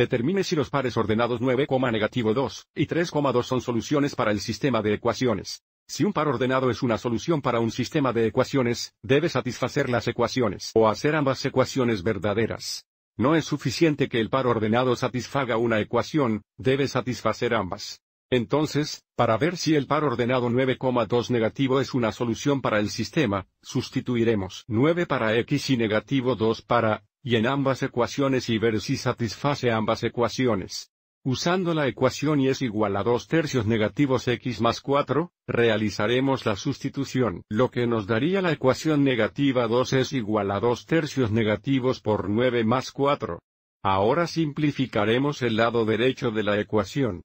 Determine si los pares ordenados 9, 2 y 3,2 son soluciones para el sistema de ecuaciones. Si un par ordenado es una solución para un sistema de ecuaciones, debe satisfacer las ecuaciones o hacer ambas ecuaciones verdaderas. No es suficiente que el par ordenado satisfaga una ecuación, debe satisfacer ambas. Entonces, para ver si el par ordenado 9,2 negativo es una solución para el sistema, sustituiremos 9 para x y negativo 2 para y en ambas ecuaciones y ver si satisface ambas ecuaciones. Usando la ecuación y es igual a 2 tercios negativos x más 4, realizaremos la sustitución, lo que nos daría la ecuación negativa 2 es igual a 2 tercios negativos por 9 más 4. Ahora simplificaremos el lado derecho de la ecuación.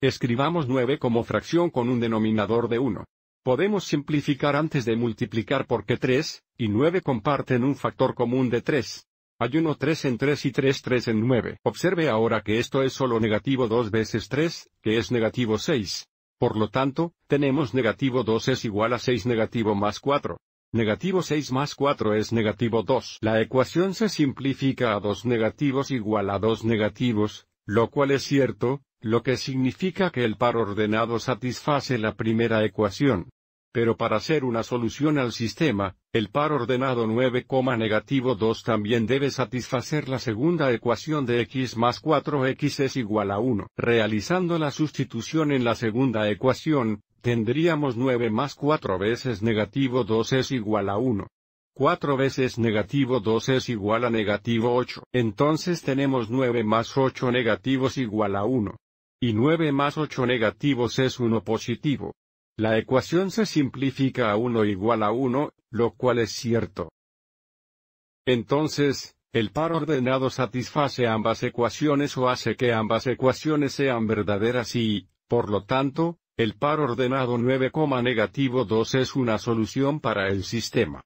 Escribamos 9 como fracción con un denominador de 1. Podemos simplificar antes de multiplicar porque 3 y 9 comparten un factor común de 3. Hay 1 3 en 3 y 3 3 en 9. Observe ahora que esto es solo negativo 2 veces 3, que es negativo 6. Por lo tanto, tenemos negativo 2 es igual a 6 negativo más 4. Negativo 6 más 4 es negativo 2. La ecuación se simplifica a 2 negativos igual a 2 negativos, lo cual es cierto, lo que significa que el par ordenado satisface la primera ecuación. Pero para hacer una solución al sistema, el par ordenado 9, negativo 2 también debe satisfacer la segunda ecuación de x más 4x es igual a 1. Realizando la sustitución en la segunda ecuación, tendríamos 9 más 4 veces negativo 2 es igual a 1. 4 veces negativo 2 es igual a negativo 8. Entonces tenemos 9 más 8 negativos igual a 1. Y 9 más 8 negativos es 1 positivo. La ecuación se simplifica a 1 igual a 1, lo cual es cierto. Entonces, el par ordenado satisface ambas ecuaciones o hace que ambas ecuaciones sean verdaderas y, por lo tanto, el par ordenado 9, negativo 2 es una solución para el sistema.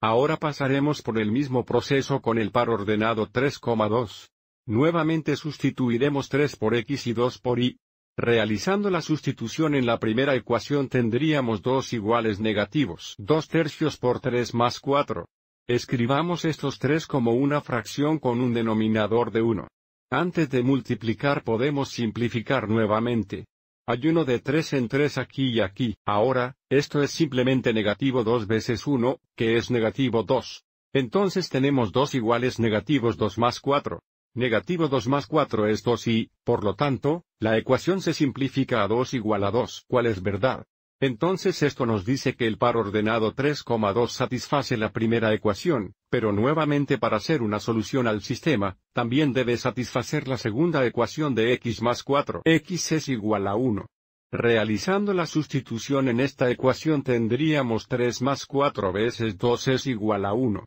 Ahora pasaremos por el mismo proceso con el par ordenado 3,2. Nuevamente sustituiremos 3 por x y 2 por y, Realizando la sustitución en la primera ecuación tendríamos dos iguales negativos, dos tercios por 3 más 4. Escribamos estos tres como una fracción con un denominador de 1. Antes de multiplicar podemos simplificar nuevamente. Hay uno de tres en tres aquí y aquí, ahora, esto es simplemente negativo dos veces 1, que es negativo 2. Entonces tenemos dos iguales negativos 2 más 4. Negativo 2 más 4 es 2 y, por lo tanto, la ecuación se simplifica a 2 igual a 2, ¿Cuál es verdad. Entonces esto nos dice que el par ordenado 3,2 satisface la primera ecuación, pero nuevamente para hacer una solución al sistema, también debe satisfacer la segunda ecuación de x más 4. x es igual a 1. Realizando la sustitución en esta ecuación tendríamos 3 más 4 veces 2 es igual a 1.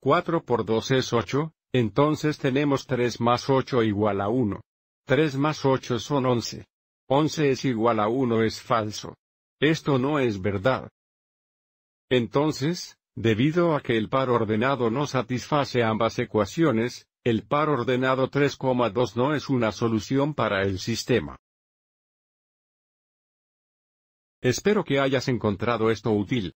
4 por 2 es 8, entonces tenemos 3 más 8 igual a 1. 3 más 8 son 11. 11 es igual a 1 es falso. Esto no es verdad. Entonces, debido a que el par ordenado no satisface ambas ecuaciones, el par ordenado 3,2 no es una solución para el sistema. Espero que hayas encontrado esto útil.